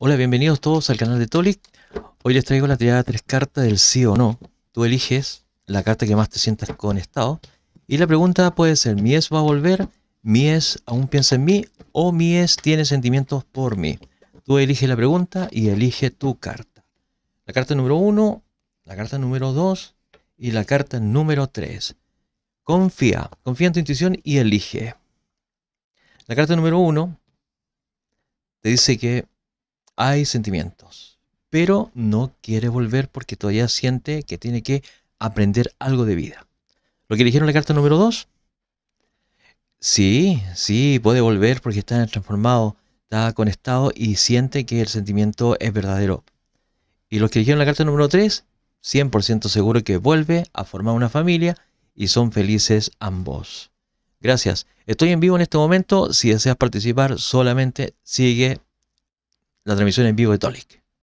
Hola, bienvenidos todos al canal de Tolic. Hoy les traigo la tirada tres cartas del sí o no. Tú eliges la carta que más te sientas conectado. Y la pregunta puede ser, ¿mi es va a volver? ¿Mi es aún piensa en mí? ¿O mi es tiene sentimientos por mí? Tú eliges la pregunta y elige tu carta. La carta número uno, la carta número dos y la carta número tres. Confía, confía en tu intuición y elige. La carta número uno te dice que hay sentimientos, pero no quiere volver porque todavía siente que tiene que aprender algo de vida. ¿Lo que eligieron la carta número 2? Sí, sí, puede volver porque está transformado, está conectado y siente que el sentimiento es verdadero. Y los que eligieron la carta número 3, 100% seguro que vuelve a formar una familia y son felices ambos. Gracias. Estoy en vivo en este momento. Si deseas participar, solamente sigue la transmisión en vivo de Tolik.